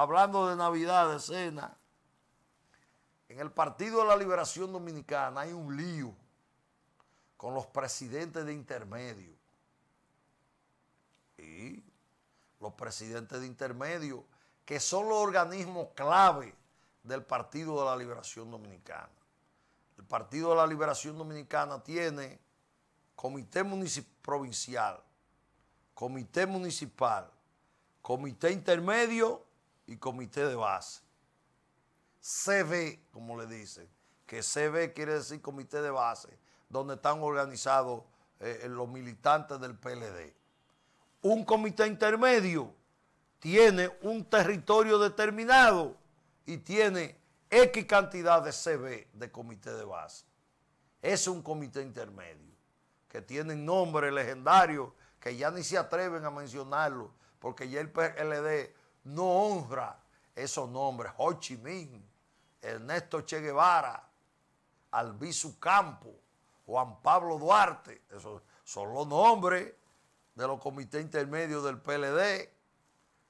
hablando de Navidad, de cena, en el Partido de la Liberación Dominicana hay un lío con los presidentes de intermedio. Y los presidentes de intermedio, que son los organismos clave del Partido de la Liberación Dominicana. El Partido de la Liberación Dominicana tiene comité provincial, comité municipal, comité intermedio y comité de base. CB, como le dicen, que CB quiere decir comité de base, donde están organizados eh, los militantes del PLD. Un comité intermedio tiene un territorio determinado y tiene X cantidad de CB, de comité de base. Es un comité intermedio, que tiene nombres legendarios que ya ni se atreven a mencionarlo, porque ya el PLD no honra esos nombres. Ho Chi Minh, Ernesto Che Guevara, Albizu Campo, Juan Pablo Duarte, esos son los nombres de los comités intermedios del PLD.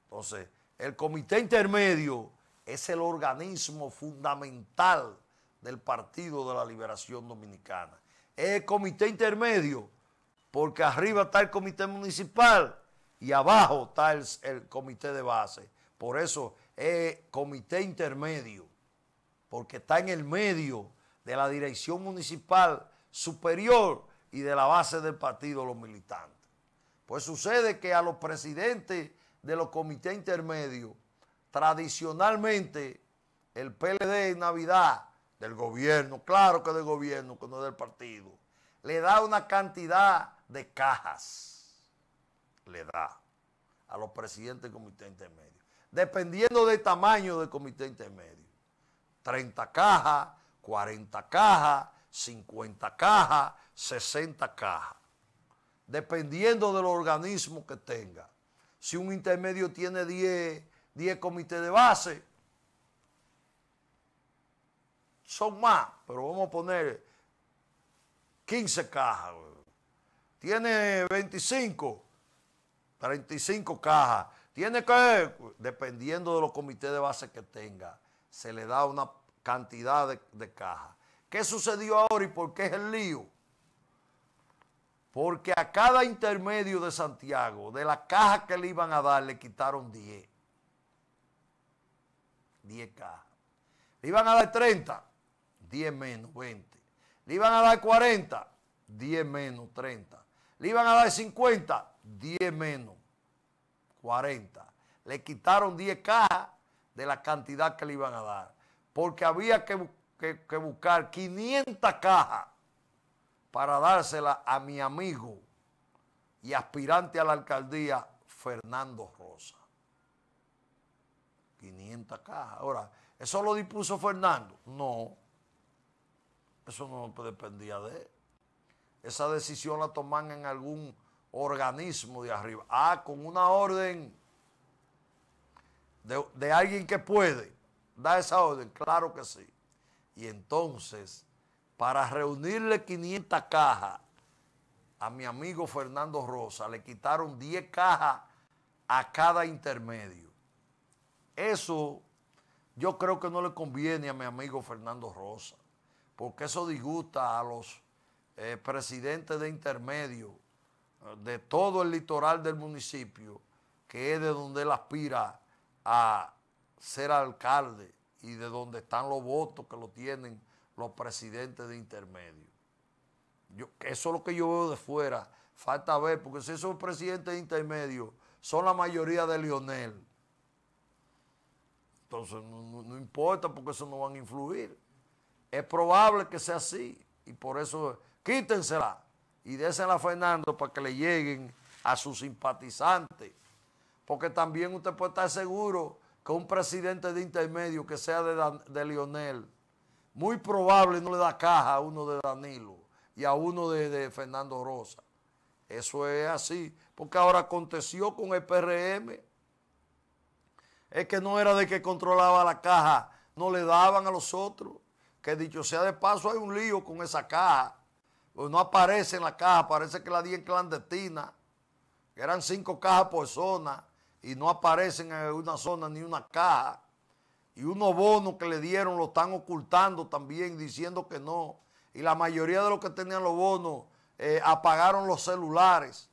Entonces, el comité intermedio es el organismo fundamental del Partido de la Liberación Dominicana. Es el comité intermedio, porque arriba está el comité municipal, y abajo está el, comité de base. Por eso es comité intermedio, porque está en el medio de la dirección municipal superior y de la base del partido, los militantes. Pues sucede que a los presidentes de los comités intermedios, tradicionalmente el PLD en Navidad, del gobierno, claro que del gobierno, que no del partido, le da una cantidad de cajas le da a los presidentes del comité intermedio. Dependiendo del tamaño del comité intermedio. 30 cajas, 40 cajas, 50 cajas, 60 cajas. Dependiendo del organismo que tenga. Si un intermedio tiene 10, 10 comités de base, son más, pero vamos a poner 15 cajas. Tiene 25 35 cajas. Tiene que, dependiendo de los comités de base que tenga, se le da una cantidad de, de cajas. ¿Qué sucedió ahora y por qué es el lío? Porque a cada intermedio de Santiago, de la caja que le iban a dar, le quitaron 10. 10 cajas. Le iban a dar 30, 10 menos 20. Le iban a dar 40, 10 menos 30. Le iban a dar 50, 10 menos, 40. Le quitaron 10 cajas de la cantidad que le iban a dar, porque había que, buscar 500 cajas para dársela a mi amigo y aspirante a la alcaldía, Fernando Rosa. 500 cajas. Ahora, ¿eso lo dispuso Fernando? No. Eso no dependía de él. Esa decisión la toman en algún organismo de arriba. Ah, con una orden de, alguien que puede. Da esa orden, claro que sí. Y entonces, para reunirle 500 cajas a mi amigo Fernando Rosa, le quitaron 10 cajas a cada intermedio. Eso yo creo que no le conviene a mi amigo Fernando Rosa, porque eso disgusta a los eh, presidentes de intermedio de todo el litoral del municipio, que es de donde él aspira a ser alcalde y de donde están los votos que lo tienen los presidentes de intermedio. Yo, eso es lo que yo veo de fuera. Falta ver, porque si esos presidentes de intermedio son la mayoría de Lionel, entonces no, no importa porque eso no van a influir. Es probable que sea así y por eso quítensela y désela a Fernando para que le lleguen a sus simpatizantes. Porque también usted puede estar seguro que un presidente de intermedio que sea de, Lionel, muy probable no le da caja a uno de Danilo y a uno de, de Fernando Rosa. Eso es así, porque ahora aconteció con el PRM. Es que no era de que controlaba la caja, no le daban a los otros. Que dicho sea de paso, hay un lío con esa caja pues no aparece en la caja, parece que la di clandestina, eran cinco cajas por zona y no aparecen en una zona ni una caja. Y unos bonos que le dieron lo están ocultando también, diciendo que no. Y la mayoría de los que tenían los bonos eh, apagaron los celulares.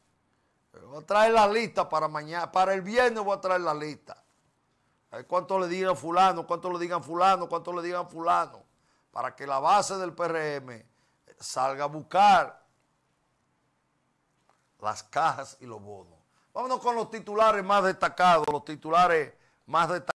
voy a traer la lista para mañana, para el viernes voy a traer la lista. A ver cuánto le digan fulano, cuánto le digan fulano, cuánto le digan fulano, para que la base del PRM salga a buscar las cajas y los bonos. Vámonos con los titulares más destacados, los titulares más destacados.